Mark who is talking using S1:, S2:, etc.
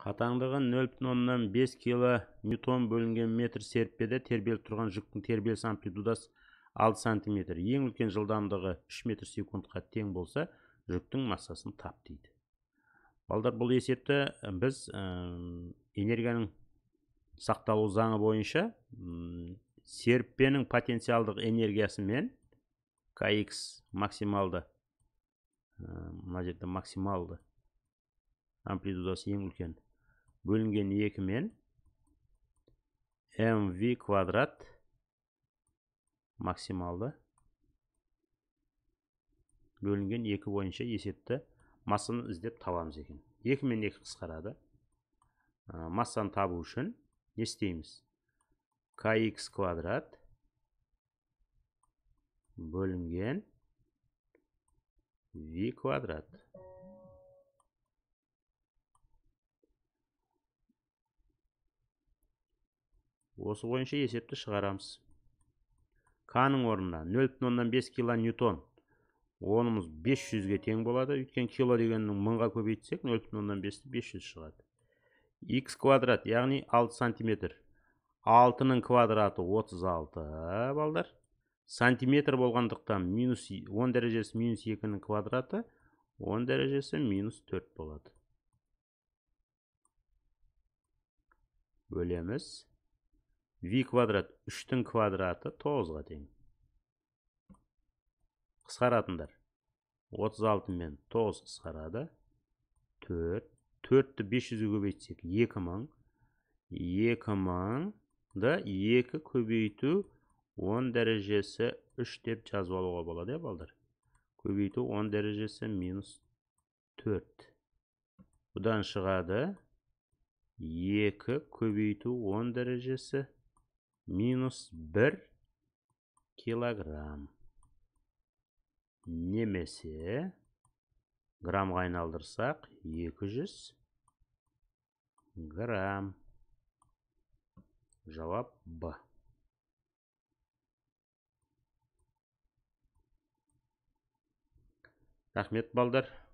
S1: қатаңдығы 0,5 кило ньютон бөлінген метр серіппеде тербеліп тұрған жүктің тербеліс амплитудасы 6 сантиметр ең үлкен жылдамдығы 3 метр секундқа тең болса жүктің массасын тап дейді балдар бұл есепті біз энергияның сақталу заңы бойынша серппенің потенциалдық энергиясы мен kx максималды мына жерде максималды амплитудасы ең үлкен бөлінген мен mv квадрат максималды бөлінген екі бойынша есепті массаны іздеп табамыз екен 2 мен екі қысқарады э, массаны табу үшін не істейміз kx квадрат бөлінген v квадрат осы бойынша есепті шығарамыз к-ның орнына 0,5 килоньютон онымыз 500-ге тең болады өйткені кило дегеннің мыңға көбейтсек 0,5-ті 500 шығады x квадрат яғни 6 сантиметр 6-ның квадраты 36 балдар сантиметр болғандықтан минус 10 дәрежесі минус 2-нің квадраты 10 дәрежесі минус 4 болады бөлеміз v квадрат 3-тің квадраты 9-ға тең қысқаратындар 36 мен 9 қысқарады 4 4-ті 500-ге көбейтсек 2000 2000-ды 2 көбейту 10 дәрежесі 3 деп жазып алуға болады иә балдар көбейту 10 дәрежесі минус 4 бұдан шығады 2 көбейту 10 дәрежесі минус 1 килограмм немесе граммға айналдырсақ 200 грамм жауап б рахмет балдар